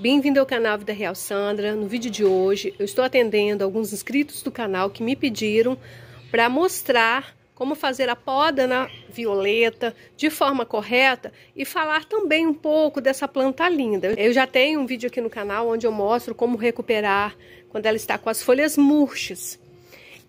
Bem-vindo ao canal Vida Real Sandra. No vídeo de hoje eu estou atendendo alguns inscritos do canal que me pediram para mostrar como fazer a poda na violeta de forma correta e falar também um pouco dessa planta linda. Eu já tenho um vídeo aqui no canal onde eu mostro como recuperar quando ela está com as folhas murchas.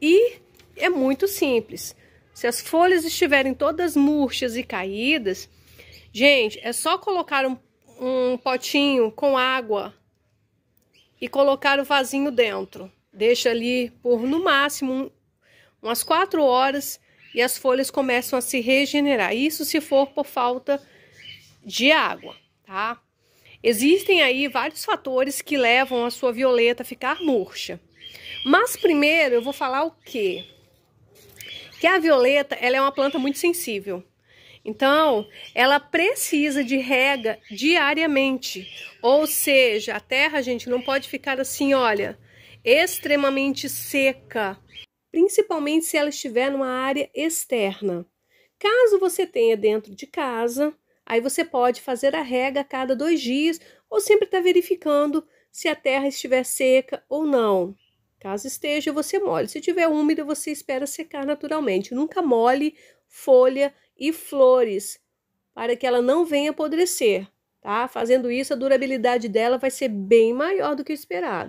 E é muito simples. Se as folhas estiverem todas murchas e caídas, gente, é só colocar um um potinho com água e colocar o vasinho dentro. Deixa ali por no máximo um, umas quatro horas e as folhas começam a se regenerar. Isso se for por falta de água, tá? Existem aí vários fatores que levam a sua violeta a ficar murcha. Mas primeiro eu vou falar o quê? Que a violeta, ela é uma planta muito sensível. Então, ela precisa de rega diariamente. Ou seja, a terra, gente, não pode ficar assim, olha, extremamente seca, principalmente se ela estiver numa área externa. Caso você tenha dentro de casa, aí você pode fazer a rega a cada dois dias ou sempre estar tá verificando se a terra estiver seca ou não. Caso esteja, você molhe. Se tiver úmida, você espera secar naturalmente. Nunca molhe folha e flores para que ela não venha apodrecer, tá? Fazendo isso, a durabilidade dela vai ser bem maior do que o esperado.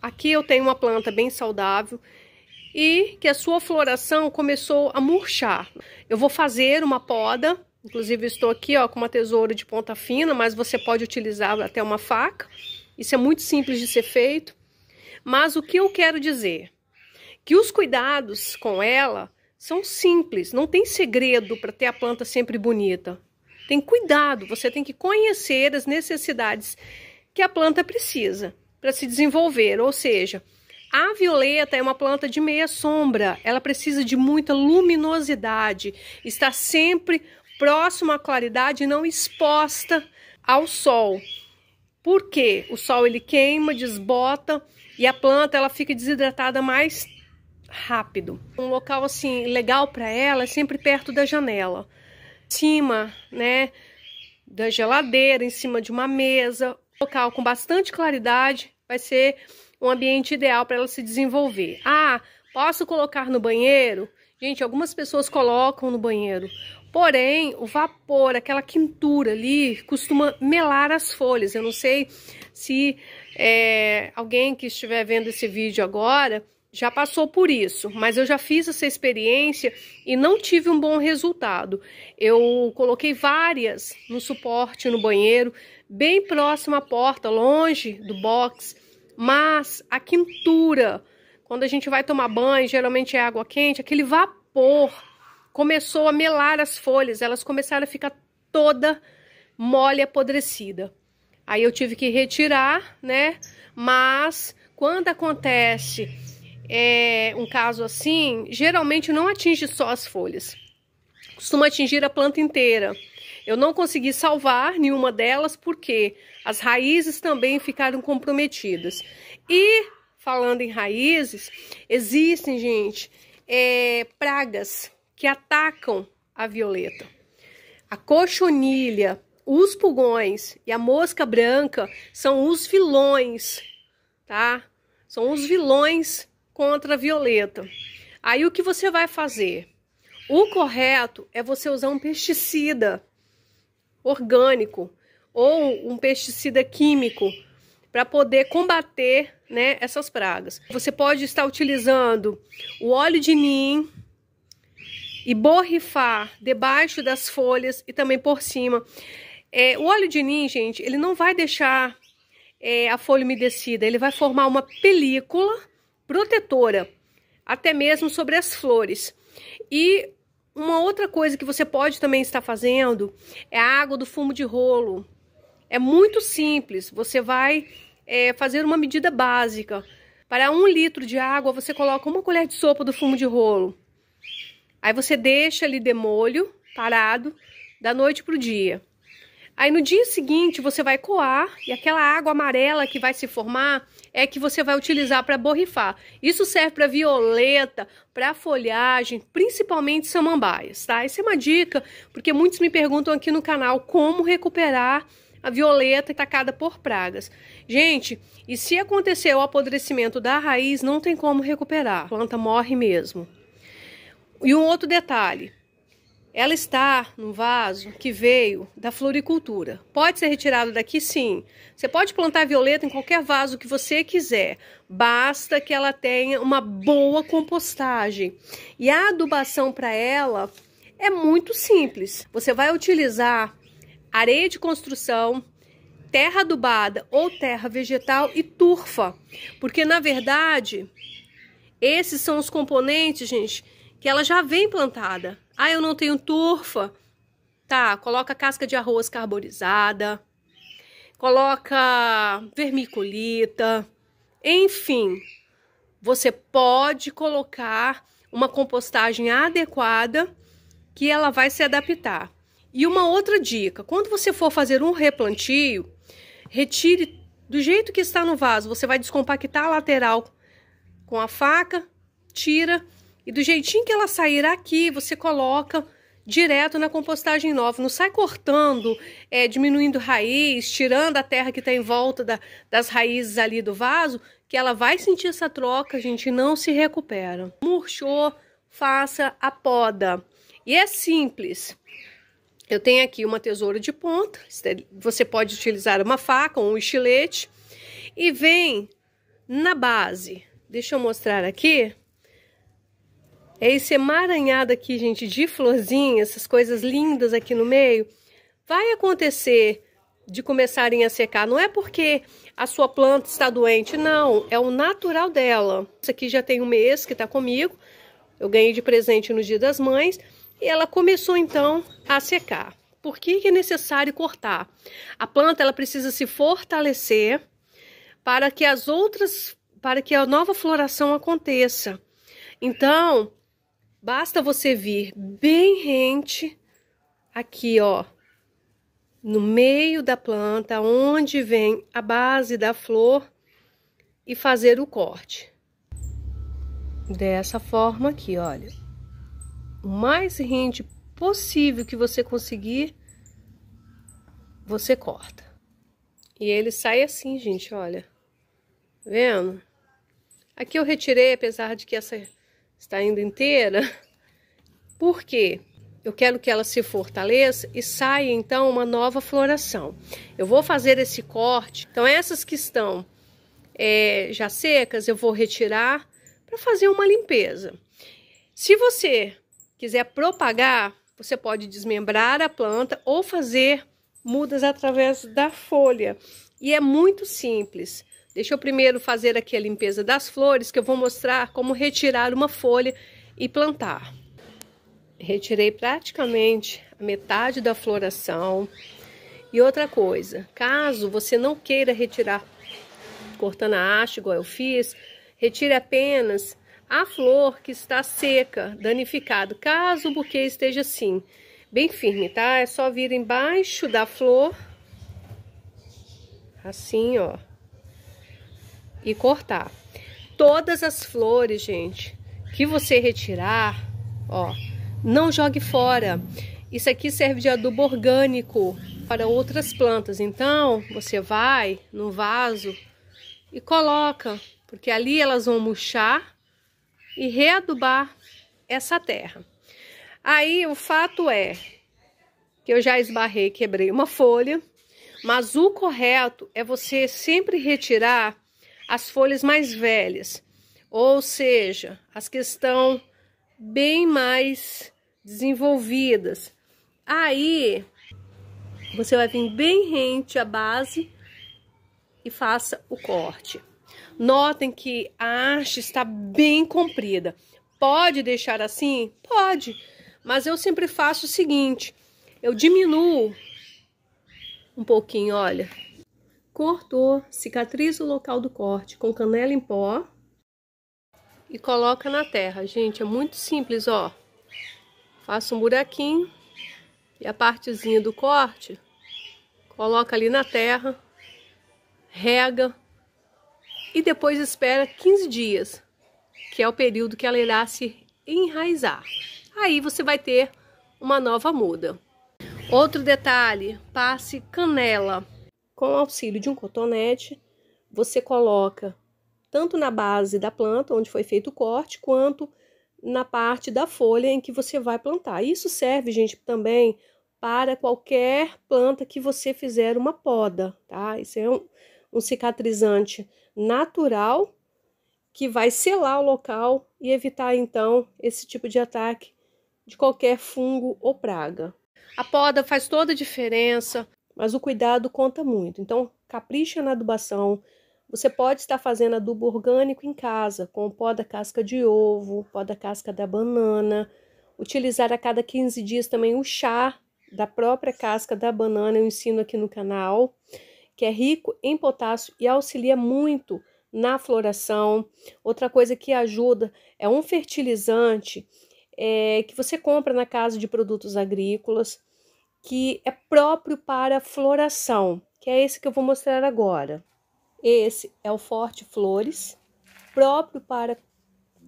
Aqui eu tenho uma planta bem saudável e que a sua floração começou a murchar. Eu vou fazer uma poda, inclusive estou aqui ó, com uma tesoura de ponta fina, mas você pode utilizar até uma faca. Isso é muito simples de ser feito. Mas o que eu quero dizer? Que os cuidados com ela são simples, não tem segredo para ter a planta sempre bonita. Tem cuidado, você tem que conhecer as necessidades que a planta precisa para se desenvolver, ou seja, a violeta é uma planta de meia sombra, ela precisa de muita luminosidade, está sempre próxima à claridade e não exposta ao sol. Porque o sol ele queima, desbota e a planta ela fica desidratada mais rápido. Um local assim legal para ela é sempre perto da janela, em cima, né, da geladeira, em cima de uma mesa, um local com bastante claridade, vai ser um ambiente ideal para ela se desenvolver. Ah, posso colocar no banheiro? Gente, algumas pessoas colocam no banheiro. Porém, o vapor, aquela quintura ali, costuma melar as folhas. Eu não sei se é, alguém que estiver vendo esse vídeo agora já passou por isso, mas eu já fiz essa experiência e não tive um bom resultado. Eu coloquei várias no suporte no banheiro, bem próximo à porta, longe do box, mas a quintura, quando a gente vai tomar banho, geralmente é água quente, aquele vapor começou a melar as folhas, elas começaram a ficar toda mole apodrecida. Aí eu tive que retirar, né? Mas quando acontece é, um caso assim, geralmente não atinge só as folhas. Costuma atingir a planta inteira. Eu não consegui salvar nenhuma delas porque as raízes também ficaram comprometidas. E falando em raízes, existem, gente, é, pragas que atacam a violeta. A cochonilha, os pulgões e a mosca branca são os vilões, tá? São os vilões contra a violeta. Aí o que você vai fazer? O correto é você usar um pesticida orgânico ou um pesticida químico para poder combater né, essas pragas. Você pode estar utilizando o óleo de nim e borrifar debaixo das folhas e também por cima. É, o óleo de nim, gente, ele não vai deixar é, a folha umedecida, ele vai formar uma película protetora, até mesmo sobre as flores. E uma outra coisa que você pode também estar fazendo é a água do fumo de rolo. É muito simples, você vai é, fazer uma medida básica. Para um litro de água, você coloca uma colher de sopa do fumo de rolo. Aí você deixa ali de molho, parado, da noite para o dia. Aí no dia seguinte, você vai coar e aquela água amarela que vai se formar é que você vai utilizar para borrifar. Isso serve para violeta, para folhagem, principalmente samambaias, tá? Essa é uma dica, porque muitos me perguntam aqui no canal como recuperar a violeta atacada por pragas. Gente, e se acontecer o apodrecimento da raiz, não tem como recuperar. A planta morre mesmo. E um outro detalhe, ela está num vaso que veio da floricultura. Pode ser retirado daqui, sim. Você pode plantar violeta em qualquer vaso que você quiser. Basta que ela tenha uma boa compostagem. E a adubação para ela é muito simples. Você vai utilizar areia de construção, terra adubada ou terra vegetal e turfa. Porque, na verdade, esses são os componentes, gente, que ela já vem plantada. Ah, eu não tenho turfa. Tá, coloca casca de arroz carbonizada, coloca vermiculita, enfim. Você pode colocar uma compostagem adequada que ela vai se adaptar. E uma outra dica: quando você for fazer um replantio, retire do jeito que está no vaso. Você vai descompactar a lateral com a faca, tira e do jeitinho que ela sair aqui, você coloca direto na compostagem nova. Não sai cortando, é, diminuindo raiz, tirando a terra que está em volta da, das raízes ali do vaso, que ela vai sentir essa troca, a gente não se recupera. Murchou, faça a poda. E é simples. Eu tenho aqui uma tesoura de ponta, você pode utilizar uma faca ou um estilete. E vem na base. Deixa eu mostrar aqui. É esse emaranhado aqui, gente, de florzinhas, essas coisas lindas aqui no meio, vai acontecer de começarem a secar. Não é porque a sua planta está doente, não. É o natural dela. Isso aqui já tem um mês que está comigo. Eu ganhei de presente no Dia das Mães. E ela começou, então, a secar. Por que, que é necessário cortar? A planta ela precisa se fortalecer para que as outras, para que a nova floração aconteça. Então, Basta você vir bem rente aqui, ó, no meio da planta, onde vem a base da flor e fazer o corte. Dessa forma aqui, olha. O mais rente possível que você conseguir, você corta. E ele sai assim, gente, olha. Tá vendo? Aqui eu retirei, apesar de que essa Está indo inteira? Por quê? Eu quero que ela se fortaleça e saia então uma nova floração. Eu vou fazer esse corte. Então essas que estão é, já secas eu vou retirar para fazer uma limpeza. Se você quiser propagar, você pode desmembrar a planta ou fazer mudas através da folha. E é muito simples. Deixa eu primeiro fazer aqui a limpeza das flores, que eu vou mostrar como retirar uma folha e plantar. Retirei praticamente a metade da floração. E outra coisa, caso você não queira retirar cortando a haste, igual eu fiz, retire apenas a flor que está seca, danificada, caso o buquê esteja assim, bem firme, tá? É só vir embaixo da flor, assim, ó e cortar. Todas as flores, gente, que você retirar, ó, não jogue fora. Isso aqui serve de adubo orgânico para outras plantas. Então, você vai no vaso e coloca, porque ali elas vão murchar e readubar essa terra. Aí o fato é que eu já esbarrei, quebrei uma folha, mas o correto é você sempre retirar as folhas mais velhas, ou seja, as que estão bem mais desenvolvidas. Aí, você vai vir bem rente à base e faça o corte. Notem que a haste está bem comprida. Pode deixar assim? Pode. Mas eu sempre faço o seguinte, eu diminuo um pouquinho, olha, Cortou, cicatriza o local do corte com canela em pó e coloca na terra. Gente, é muito simples, ó. Faça um buraquinho e a partezinha do corte coloca ali na terra, rega e depois espera 15 dias, que é o período que ela irá se enraizar. Aí você vai ter uma nova muda. Outro detalhe, passe canela com o auxílio de um cotonete, você coloca tanto na base da planta, onde foi feito o corte, quanto na parte da folha em que você vai plantar. Isso serve, gente, também para qualquer planta que você fizer uma poda, tá? Isso é um, um cicatrizante natural que vai selar o local e evitar então esse tipo de ataque de qualquer fungo ou praga. A poda faz toda a diferença, mas o cuidado conta muito. Então, capricha na adubação. Você pode estar fazendo adubo orgânico em casa, com pó da casca de ovo, pó da casca da banana. Utilizar a cada 15 dias também o chá da própria casca da banana, eu ensino aqui no canal, que é rico em potássio e auxilia muito na floração. Outra coisa que ajuda é um fertilizante é, que você compra na casa de produtos agrícolas que é próprio para floração, que é esse que eu vou mostrar agora. Esse é o Forte Flores, próprio para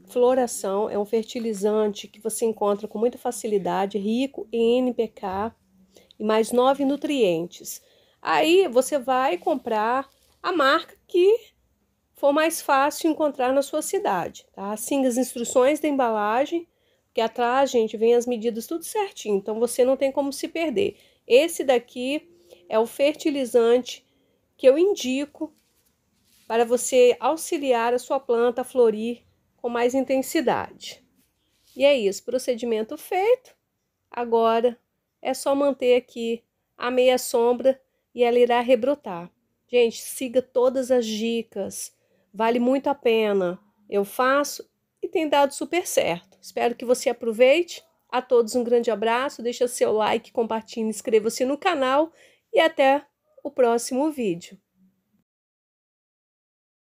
floração, é um fertilizante que você encontra com muita facilidade, rico em NPK e mais nove nutrientes. Aí você vai comprar a marca que for mais fácil encontrar na sua cidade, tá? Siga as instruções da embalagem que atrás, gente, vem as medidas tudo certinho, então você não tem como se perder. Esse daqui é o fertilizante que eu indico para você auxiliar a sua planta a florir com mais intensidade. E é isso, procedimento feito. Agora é só manter aqui a meia sombra e ela irá rebrotar. Gente, siga todas as dicas, vale muito a pena. Eu faço e tem dado super certo. Espero que você aproveite. A todos um grande abraço, deixa seu like, compartilhe, inscreva-se no canal e até o próximo vídeo.